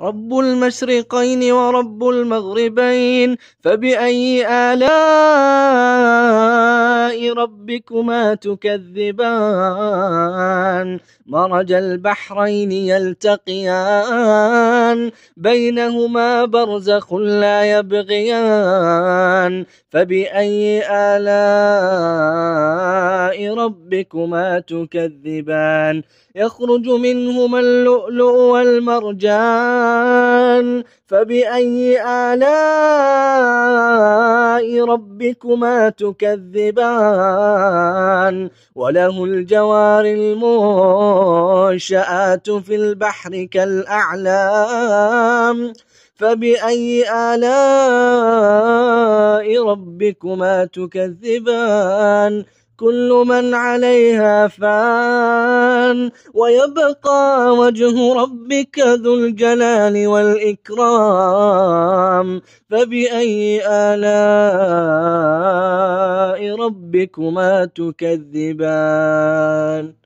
رب المشرقين ورب المغربين فبأي آلاء ربكما تكذبان الرحمن مرج البحرين يلتقيان بينهما برزخ لا يبغيان فبأي آلاء ربكما تكذبان يخرج منهما اللؤلؤ والمرجان فبأي آلاء ربكما تكذبان وله الجوار المنشآت في البحر كالأعلام فبأي آلاء ربكما تكذبان كل من عليها فان ويبقى وجه ربك ذو الجلال والإكرام فبأي آلاء ربكما تكذبان